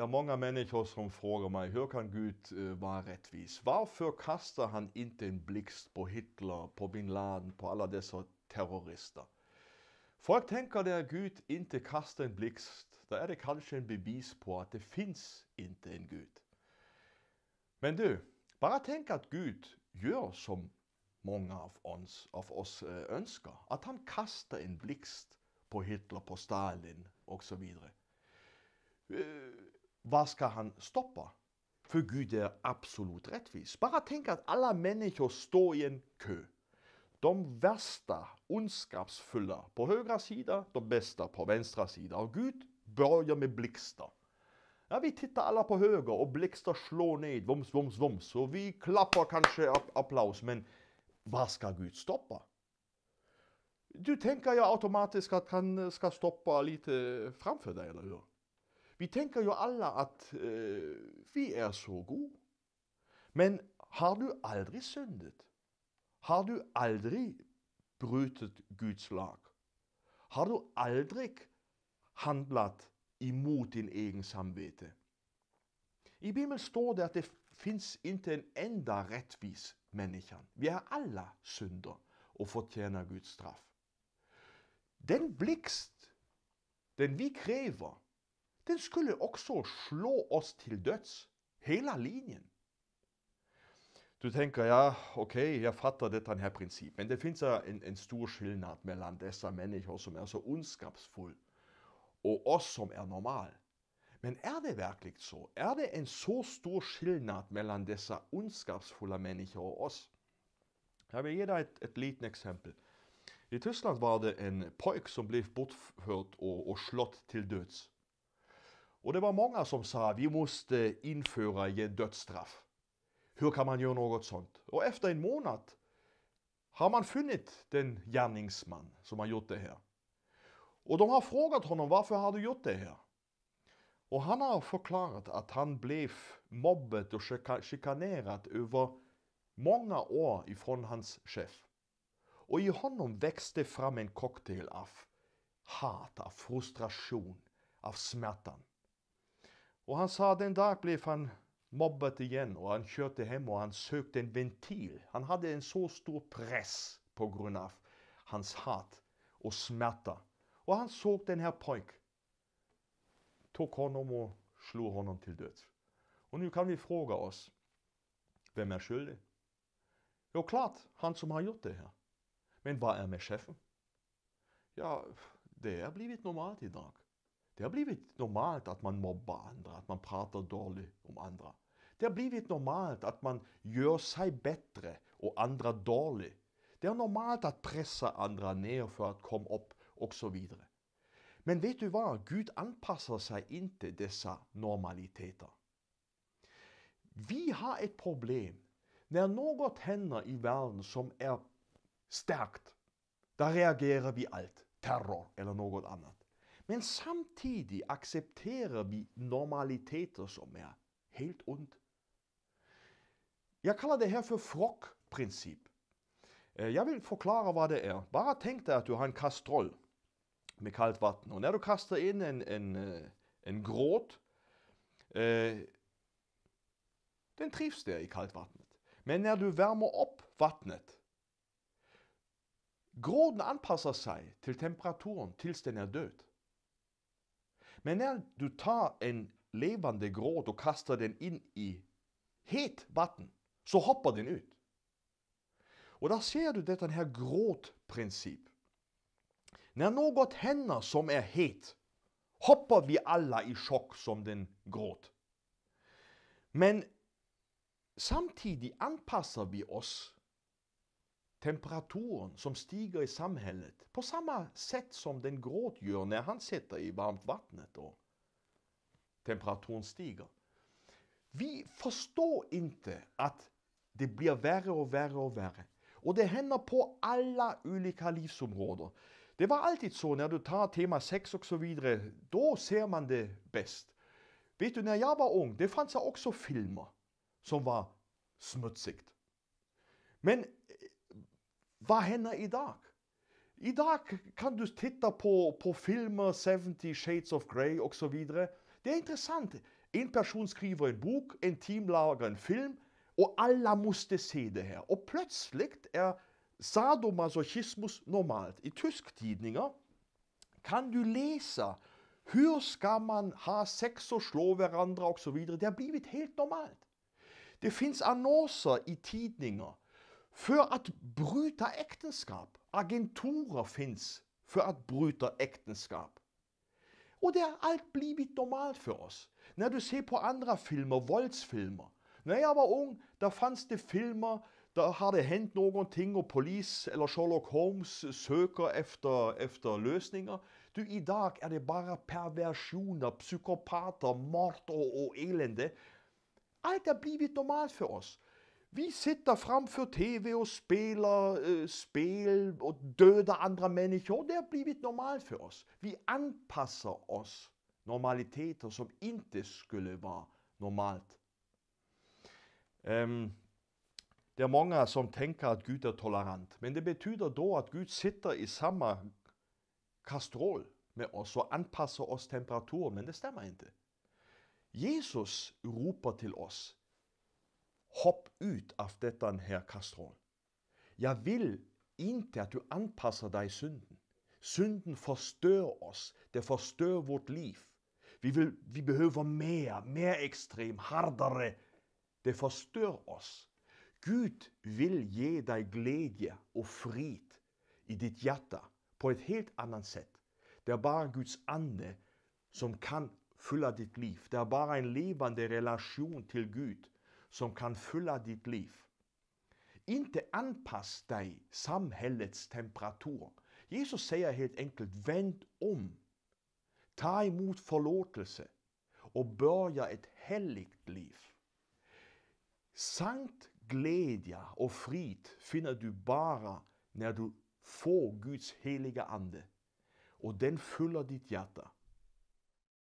Det er mange mennesker som frågar meg, hur kan Gud eh, være rettvis? Hvorfor kaster han ikke en blikst på Hitler, på bin Laden, på alle disse terrorister? Folk tänker at Gud ikke kaster en blikst, da er det kanskje en bevis på at det finns ikke en Gud. Men du, bare tenk at Gud gjør som mange av oss, av oss önskar. Eh, Att han kaster en blikst på Hitler, på Stalin och så vidare. Eh, hva skal han stoppe? For Gud er absolutt rettvis. Bare tenk at alle mennesker står i en kø. De verste ondskapsfulle på høyre side, de beste på venstre side. Og Gud begynner med blikster. Ja, Vi titter alle på høyre, og blikster slår ned. Voms, voms, voms. Og vi klapper kanskje applaus, men hva skal Gud stoppe? Du tenker jo automatisk at han skal stoppe litt eh, framfor deg, eller hva? Vi tenker jo alle at øh, vi er så gode. Men har du aldri syndet? Har du aldri brutet Guds lag? Har du aldri handlet imot din egen samvittighet? I Bibelen står det at det fins ikke en enda rettvis menneske. Vi er alle synder og fortjener Guds straff. Den blikst, den vi krever, den skulle også slå oss til døds. Hele linjen. Du tenker ja, ok, jeg fatter dette her prinsippet. Men det fins en, en, stor skilnad mellom disse mennesker som er så ondskapsfulle, og oss som er normale. Men er det virkelig så? Er det en så stor skilnad mellom disse ondskapsfulle mennesker og oss? Jeg vil gi deg et, et lite eksempel. I Tyskland var det en pojk som ble bortført og, og slått til døds. Och det var många som sa vi måste införa en dödsstraff. Hur kan man göra något sånt? Och efter en månad har man funnit den gärningsman som har gjort det här. Och de har frågat honom varför har du gjort det här? Och han har förklarat att han blev mobbad och chikanerad över många år ifrån hans chef. Och i honom växte fram en cocktail av hat, av frustration, av smärtan. Og han sa den dag ble han mobbet igjen, og han kjørte hjem og han søkte en ventil. Han hadde en så stor press pga. hans hat og smerter. Og han så den her pojk, tok honom og slo honom til døds. Og nå kan vi fråga oss hvem er skyldig? Jo, klart han som har gjort det her. Men hva er med sjefen? Ja, det er blitt normalt i dag. Det har blivit normalt att man mobbar andra, att man pratar dårlig om andra. Det har blivit normalt att man gör sig bättre och andra dårlig. Det är normalt att pressa andra ner för att komma upp och så vidare. Men vet du vad? Gud anpassar sig inte dessa normaliteter. Vi har ett problem. När något händer i världen som är starkt, då reagerar vi allt. Terror eller något annat. Men samtidig aksepterer vi normaliteter som er helt ondt. Jeg kaller det her for frog eh, Jeg vil forklare hva det er. Bare tenk deg at du har en kastroll med kaldt vann. Og når du kaster inn en, en, eh, en gråt eh, Den trives der i kaldt vann. Men når du varmer opp vannet Gråten anpasser seg til temperaturen til den er død. Men når du tar en levende gråt og kaster den inn i het vann, så hopper den ut. Og da ser du dette her gråtprinsipp. Når noe hender som er het, hopper vi alle i sjokk som den gråt. Men samtidig anpasser vi oss temperaturen som stiger i samhället på samma sätt som den gråt gör när han sitter i varmt vattnet och temperaturen stiger. Vi förstår inte att det blir värre och värre och värre. Och det händer på alla olika livsområden. Det var alltid så när du tar tema sex och så vidare, då ser man det bäst. Vet du, när jag var ung, det fanns också filmer som var smutsigt. Men Vad händer idag? Idag kan du titta på, på filmer, 70 Shades of Grey och så vidare. Det är intressant. En person skriver ett bok, en team lagar en film och alla måste se det här. Och plötsligt är sadomasochismus normalt. I tysktidningar kan du läsa hur ska man ha sex och slå varandra och så vidare. Det har blivit helt normalt. Det finns annonser i tidningar for at brut av Agenturer fins for at brut av ekteskap. Og det er alt blivit normalt for oss. Når du ser på andre filmer, voldsfilmer Når jeg var ung, da fanns det filmer der har det hendt noen ting, og police eller Sherlock Holmes søker efter, efter løsninger. Du, I dag er det bare perversjoner, psykopater, mord og, og elende. Alt er blivit normalt for oss. Vi sitter framfor TV og spiller uh, spill og døde andre mennesker. Det har blitt normalt for oss. Vi anpasser oss normaliteter som ikke skulle være normalt. Um, det er mange som tenker at Gud er tolerant, men det betyr da at Gud sitter i samme kastrol med oss og anpasser oss temperaturen, men det stemmer ikke. Jesus roper til oss Hopp ut av dette her kasthold. Jeg vil ikke at du anpasser deg synden. Synden forstør oss. Det forstør vårt liv. Vi, vil, vi behøver mer, mer ekstrem, hardere. Det forstør oss. Gud vil gi deg glede og frid i ditt hjerte på et helt annet sett. Det er bare Guds ande som kan fylle ditt liv. Det er bare en levende relasjon til Gud som kan fylla ditt liv. Inte anpass deg samhellets temperatur. Jesus sier helt enkelt, vänd om. Ta imot förlåtelse Og börja et hellig liv. Sankt glädje og frid finner du bare når du får Guds heliga ande Og den fyller ditt hjerte.